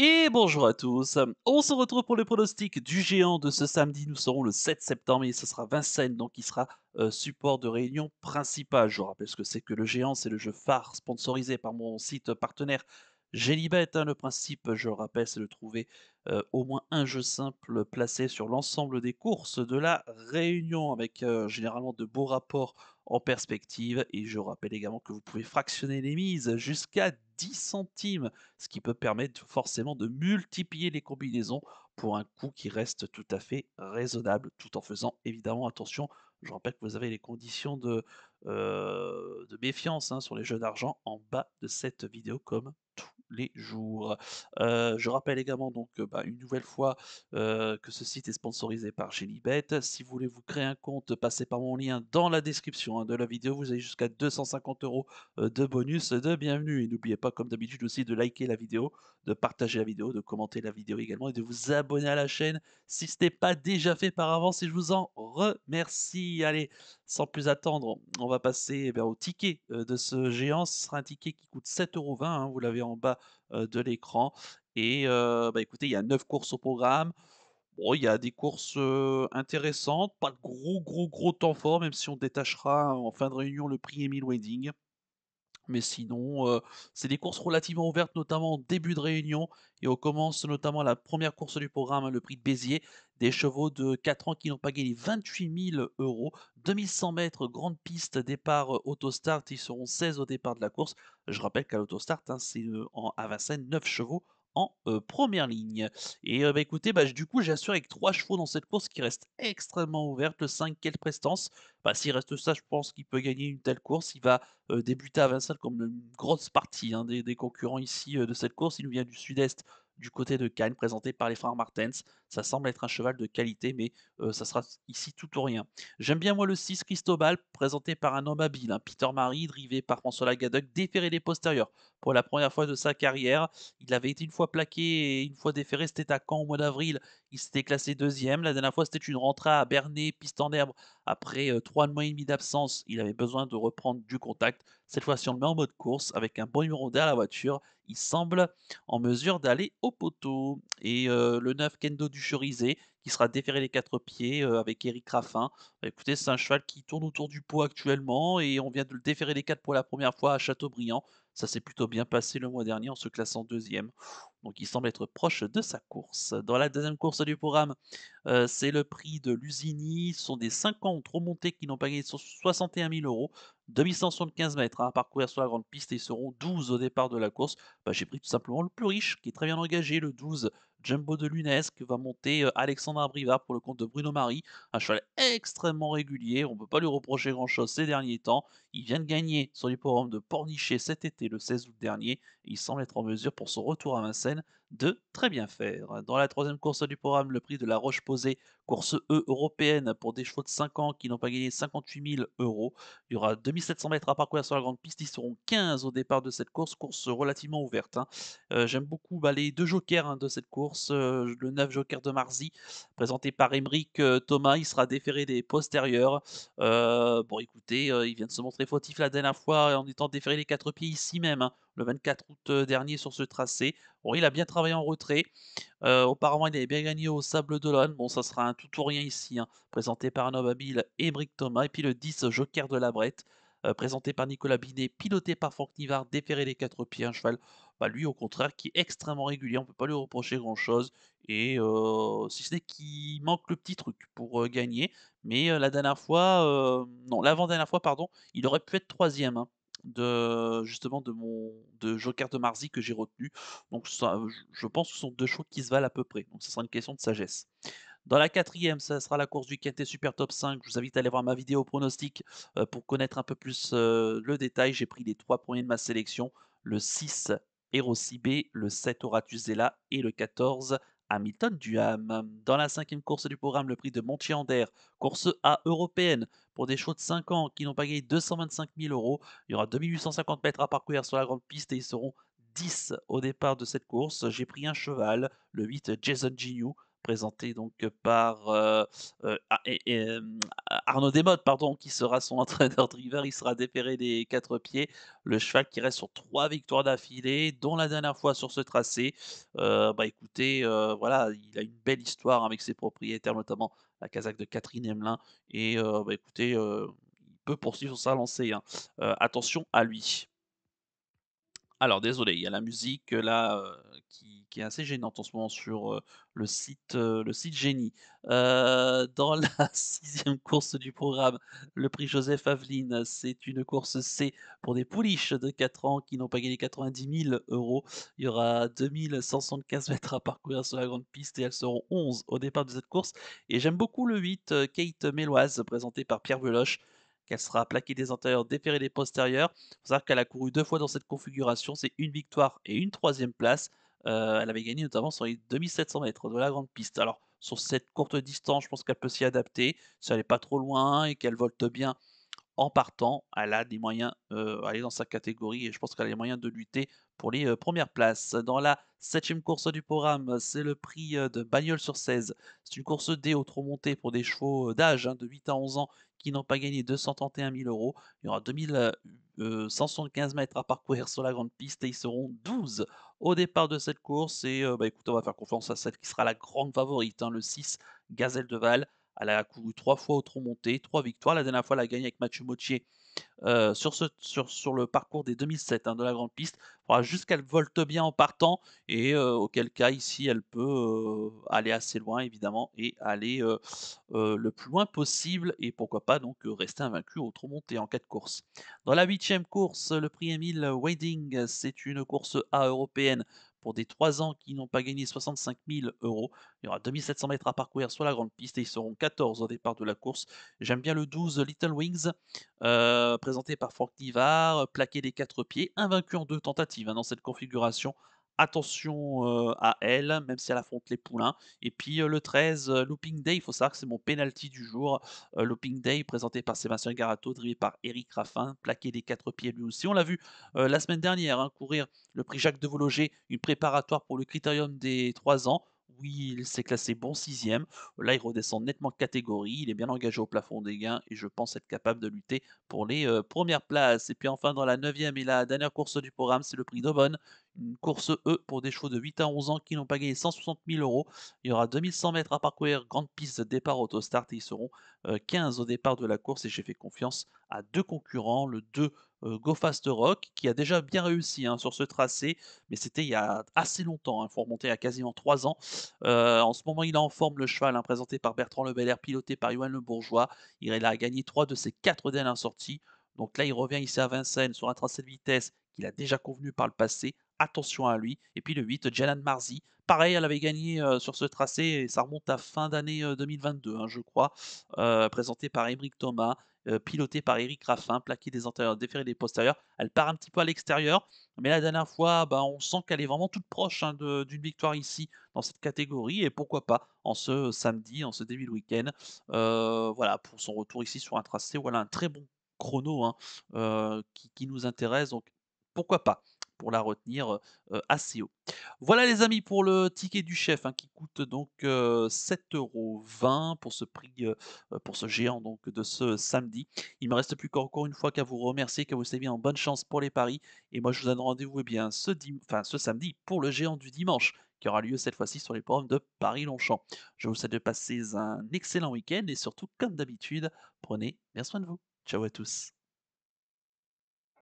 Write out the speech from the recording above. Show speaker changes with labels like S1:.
S1: Et bonjour à tous. On se retrouve pour le pronostic du géant de ce samedi. Nous serons le 7 septembre et ce sera Vincennes, donc il sera euh, support de réunion principale. Je rappelle ce que c'est que le géant, c'est le jeu phare sponsorisé par mon site partenaire Gélibet. Hein. Le principe, je le rappelle, c'est de trouver euh, au moins un jeu simple placé sur l'ensemble des courses de la réunion avec euh, généralement de beaux rapports en perspective. Et je rappelle également que vous pouvez fractionner les mises jusqu'à 10 centimes, ce qui peut permettre forcément de multiplier les combinaisons pour un coût qui reste tout à fait raisonnable, tout en faisant évidemment attention. Je rappelle que vous avez les conditions de, euh, de méfiance hein, sur les jeux d'argent en bas de cette vidéo, comme les jours. Euh, je rappelle également donc euh, bah, une nouvelle fois euh, que ce site est sponsorisé par Libet Si vous voulez vous créer un compte, passez par mon lien dans la description hein, de la vidéo. Vous avez jusqu'à 250 euros de bonus de bienvenue. Et n'oubliez pas, comme d'habitude aussi, de liker la vidéo, de partager la vidéo, de commenter la vidéo également et de vous abonner à la chaîne si ce n'est pas déjà fait par avance. Et je vous en remercie. Allez, sans plus attendre, on va passer eh au ticket de ce géant. Ce sera un ticket qui coûte 7,20€, hein, vous l'avez en bas de l'écran. Et bah, écoutez, il y a 9 courses au programme. Bon, il y a des courses intéressantes, pas de gros, gros, gros temps fort, même si on détachera en fin de réunion le prix Emile Wedding mais sinon, euh, c'est des courses relativement ouvertes, notamment en début de réunion. Et on commence notamment la première course du programme, hein, le prix de Béziers. Des chevaux de 4 ans qui n'ont pas gagné 28 000 euros. 2100 mètres, grande piste, départ euh, autostart. Ils seront 16 au départ de la course. Je rappelle qu'à l'autostart, hein, c'est euh, en à Vincennes 9 chevaux en première ligne. Et bah, écoutez, bah, du coup, j'assure avec trois chevaux dans cette course qui reste extrêmement ouverte. Le 5, quelle prestance bah, S'il reste ça, je pense qu'il peut gagner une telle course. Il va débuter à Vincennes comme une grosse partie hein, des, des, concurrents ici de cette course. Il nous vient du sud-est du côté de Cannes, présenté par les frères Martens. Ça semble être un cheval de qualité, mais euh, ça sera ici tout ou rien. J'aime bien moi le 6 Cristobal, présenté par un homme habile, hein. Peter Marie, drivé par François Lagadoc, déféré des postérieurs. Pour la première fois de sa carrière, il avait été une fois plaqué et une fois déféré, c'était à Caen au mois d'avril. Il s'était classé deuxième. La dernière fois, c'était une rentrée à Bernay, piste en herbe. Après euh, trois mois et demi d'absence, il avait besoin de reprendre du contact. Cette fois-ci, on le met en mode course avec un bon numéro derrière la voiture. Il semble en mesure d'aller au poteau. Et euh, le 9 Kendo du qui sera déféré les quatre pieds euh, avec Eric Raffin. Bah, écoutez, c'est un cheval qui tourne autour du pot actuellement et on vient de le déférer les quatre pour la première fois à Châteaubriand. Ça s'est plutôt bien passé le mois dernier en se classant deuxième. Donc il semble être proche de sa course. Dans la deuxième course du programme, euh, c'est le prix de Lusigny. Ce sont des 50 montés qui n'ont pas gagné 61 000 euros. 2175 mètres hein, à parcourir sur la grande piste et ils seront 12 au départ de la course. Bah, j'ai pris tout simplement le plus riche qui est très bien engagé, le 12 Jumbo de Lunes qui va monter euh, Alexandre Abrivard pour le compte de Bruno Marie. Un cheval extrêmement régulier, on ne peut pas lui reprocher grand-chose ces derniers temps. Il vient de gagner sur forums de Pornichet cet été, le 16 août dernier. il semble être en mesure pour son retour à Vincennes de très bien faire. Dans la troisième course du programme, le prix de la Roche Posée, course E européenne pour des chevaux de 5 ans qui n'ont pas gagné 58 000 euros. Il y aura 2700 mètres à parcourir sur la grande piste. Ils seront 15 au départ de cette course, course relativement ouverte. Hein. Euh, j'aime beaucoup bah, les deux jokers hein, de cette course. Euh, le 9 joker de Marzi présenté par Emeric euh, Thomas, il sera déféré des postérieurs. bon, écoutez, il vient de se montrer fautif la dernière fois en étant déféré les quatre pieds ici même. Hein le 24 août euh, dernier sur ce tracé. Bon, il a bien travaillé en retrait. Euh, auparavant, il avait bien gagné au Sable d'Olonne. Bon, ça sera un tout ou rien ici, hein. présenté par Novabil et Brick Thomas. Et puis le 10, Joker de la Brette, euh, présenté par Nicolas Binet, piloté par Franck Nivard, déféré les quatre pieds, un cheval. Bah, lui, au contraire, qui est extrêmement régulier, on ne peut pas lui reprocher grand-chose. Et euh, si ce n'est qu'il manque le petit truc pour gagner. Mais la dernière fois, non, l'avant-dernière fois, pardon, il aurait pu être troisième. Hein de justement de mon de Joker de Marzi que j'ai retenu. Donc ça, je pense que ce sont deux choses qui se valent à peu près. Donc ce sera une question de sagesse. Dans la quatrième, ça sera la course du Quintet Super Top 5. Je vous invite à aller voir ma vidéo pronostic euh, pour connaître un peu plus euh, le détail. J'ai pris les trois premiers de ma sélection, le 6 Hero b le 7 Oratusella et le 14 Hamilton Duham. Dans la cinquième course du programme, le prix de Montiander, course A européenne pour des chevaux de 5 ans qui n'ont pas gagné 225 000 euros. Il y aura 2850 mètres à parcourir sur la grande piste et ils seront 10 au départ de cette course. J'ai pris un cheval, le 8 Jason Giniou présenté donc euh, par euh, euh, ah, Arnaud Desmodes, pardon, qui sera son entraîneur driver. Il sera dépéré des quatre pieds. Le cheval qui reste sur trois victoires d'affilée, dont la dernière fois sur ce tracé. bah écoutez, voilà, il a une belle histoire avec ses propriétaires, notamment la Kazakh de Catherine Emelin. Et bah écoutez, il peut poursuivre sa lancée. Hein. attention à lui. Alors désolé, il y a la musique là qui qui assez gênante en ce moment sur euh, le site, euh, le site Génie. Euh, dans la sixième course du programme, le prix Joseph Aveline, c'est une course C pour des pouliches de 4 ans qui n'ont pas gagné 90 000 euros. Il y aura 2175 mètres à parcourir sur la grande piste et elles seront 11 au départ de cette course. Et j'aime beaucoup le 8, Kate Méloise, présenté par Pierre Veloche qu'elle sera plaquée des antérieurs, déférée des postérieurs. Il faut savoir qu'elle a couru deux fois dans cette configuration, c'est une victoire et une troisième place. Euh, elle avait gagné notamment sur les 2700 mètres de la grande piste. Alors, sur cette courte distance, je pense qu'elle peut s'y adapter. Si elle n'est pas trop loin et qu'elle volte bien en partant, elle a des moyens, euh, dans sa catégorie et je pense qu'elle a les moyens de lutter pour les euh, premières places. Dans la septième course du programme, c'est le prix euh, de bagnole sur 16. C'est une course D au trop monté pour des chevaux d'âge hein, de 8 à 11 ans qui n'ont pas gagné 231 000 euros. Il y aura 2000 175 euh, mètres à parcourir sur la grande piste et ils seront 12 au départ de cette course. Et euh, bah, écoute, on va faire confiance à celle qui sera la grande favorite, hein, le 6 Gazelle de Val. Elle a couru trois fois au tronc monté, trois victoires. La dernière fois, elle a gagné avec Mathieu Mottier euh, sur, ce, sur, le parcours des 2007 hein, de la grande piste. Il faudra juste qu'elle volte bien en partant et euh, auquel cas ici elle peut euh, aller assez loin évidemment et aller le plus loin possible et pourquoi pas donc rester invaincue au trop en cas de course. Dans la huitième course, le prix Emile Wading, c'est une course A européenne pour des 3 ans qui n'ont pas gagné 65 000 euros. Il y aura 2700 mètres à parcourir sur la grande piste et ils seront 14 au départ de la course. J'aime bien le 12 Little Wings, euh, présenté par Franck Nivard, plaqué des 4 pieds, invaincu en deux tentatives hein, dans cette configuration attention à elle, même si elle affronte les poulains. Et puis le 13, Looping Day, il faut savoir que c'est mon penalty du jour. Looping Day, présenté par Sébastien Garato, drivé par Eric Raffin, plaqué des quatre pieds lui aussi. On l'a vu la semaine dernière hein, courir le prix Jacques de Vologer, une préparatoire pour le critérium des 3 ans oui, il s'est classé bon sixième. Là, il redescend nettement catégorie. Il est bien engagé au plafond des gains et je pense être capable de lutter pour les euh, premières places. Et puis enfin, dans la neuvième et la dernière course du programme, c'est le prix d'Aubonne. Une course E pour des chevaux de 8 à 11 ans qui n'ont pas gagné 160 000 euros. Il y aura 2100 mètres à parcourir, grande piste, départ start et ils seront 15 euh, au départ de la course. Et j'ai fait confiance à deux concurrents, le 2 euh, Go Fast Rock, qui a déjà bien réussi hein, sur ce tracé, mais c'était il y a assez longtemps, hein, il faut remonter à quasiment 3 ans. Euh, en ce moment, il a en forme, le cheval, hein, présenté par Bertrand Lebelair, piloté par Yohan Le Bourgeois. Il a gagné 3 de ses 4 dernières sorties. Donc là, il revient ici à Vincennes sur un tracé de vitesse qu'il a déjà convenu par le passé. Attention à lui. Et puis le 8, Janan Marzi. Pareil, elle avait gagné euh, sur ce tracé et ça remonte à fin d'année 2022, je crois, présenté par Émeric Thomas. Euh, pilotée par Eric Raffin, plaquée des antérieurs, déférée des postérieurs. Elle part un petit peu à l'extérieur, mais la dernière fois, bah, on sent qu'elle est vraiment toute proche hein, d'une victoire ici, dans cette catégorie, et pourquoi pas en ce samedi, en ce début de week-end, euh, voilà, pour son retour ici sur un tracé, voilà un très bon chrono hein, euh, qui nous intéresse, donc pourquoi pas pour la retenir assez haut. Voilà les amis pour le ticket du chef hein, qui coûte donc 7,20€ pour ce prix, pour ce géant donc de ce samedi. Il ne me reste plus qu'encore une fois qu'à vous remercier, qu'à vous souhaiter en bonne chance pour les paris. Et moi je vous donne rendez-vous eh bien ce, ce samedi pour le géant du dimanche qui aura lieu cette fois-ci sur les forums de Paris-Longchamp. Je vous souhaite de passer un excellent week-end et surtout, comme d'habitude, prenez bien soin de vous. Ciao à tous.